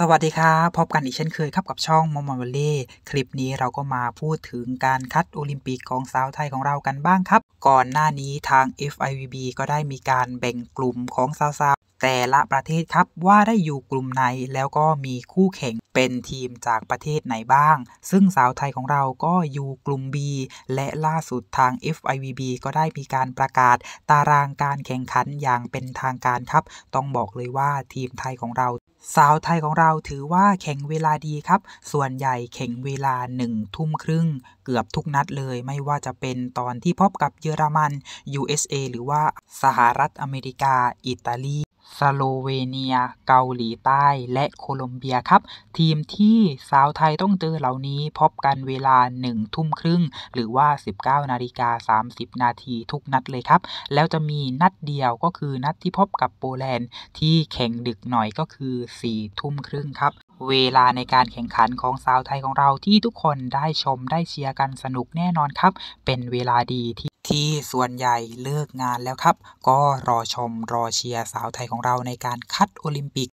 สวัสดีครับพบกันอีกเช่นเคยครับกับช่องมอมอนวลเล่คลิปนี้เราก็มาพูดถึงการคัด โอลิมปิกของสาวไทยของเรากันบ้างครับ ก่อนหน้านี้ทาง FIVB ก็ได้มีการแบ่งกลุ่มของสาวๆแต่ละประเทศครับว่าได้อยู่กลุ่มไหนแล้วก็มีคู่แข่งเป็นทีมจากประเทศไหนบ้าง ซึ่งสาวไทยของเราก็อยู่กลุ่ม B และล่าสุดทาง FIVB ก็ได้มีการประกาศ ตารางการแข่งขันอย่างเป็นทางการครับ ต้องบอกเลยว่าทีมไทยของเราสาวไทยของเราถือว่าแข่งเวลาดีครับ ส่วนใหญ่แข่งเวลาหนึ่งทุ่มครึ่ง เกือบทุกนัดเลยไม่ว่าจะเป็นตอนที่พบกับเยอรมัน USA หรือว่าสหรัฐอเมริกา อิตาลี สโลเวเนีย เกาหลีใต้ และโคลอมเบียครับ ทีมที่สาวไทยต้องเจอเหล่านี้พบกันเวลา 1 ทุ่มครึ่ง หรือว่า 19นาฬิกา30นาทีทุกนัดเลยครับ แล้วจะมีนัดเดียวก็คือนัดที่พบกับโปแลนด์ ที่แข่งดึกหน่อยก็คือสี่ทุ่มครึ่งครับ เวลาในการแข่งขันของสาวไทยของเราที่ทุกคนได้ชมได้เชียร์กันสนุกแน่นอนครับ เป็นเวลาดีที่ ที่ ส่วนใหญ่เลิกงานแล้วครับ ก็รอชมรอเชียร์สาวไทยของเราในการคัดโอลิมปิก